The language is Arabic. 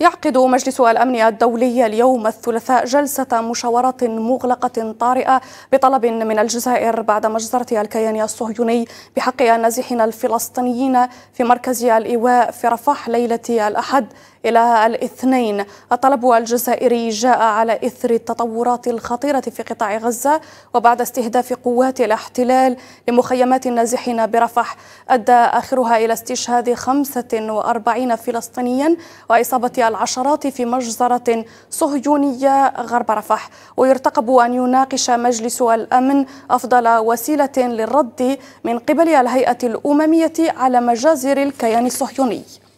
يعقد مجلس الأمن الدولي اليوم الثلاثاء جلسة مشاورة مغلقة طارئة بطلب من الجزائر بعد مجزرة الكيان الصهيوني بحق النازحين الفلسطينيين في مركز الإيواء في رفح ليلة الأحد إلى الاثنين الطلب الجزائري جاء على إثر التطورات الخطيرة في قطاع غزة وبعد استهداف قوات الاحتلال لمخيمات النازحين برفح أدى آخرها إلى استشهاد 45 فلسطينيا وإصابة العشرات في مجزرة صهيونية غرب رفح ويرتقب أن يناقش مجلس الأمن أفضل وسيلة للرد من قبل الهيئة الأممية على مجازر الكيان الصهيوني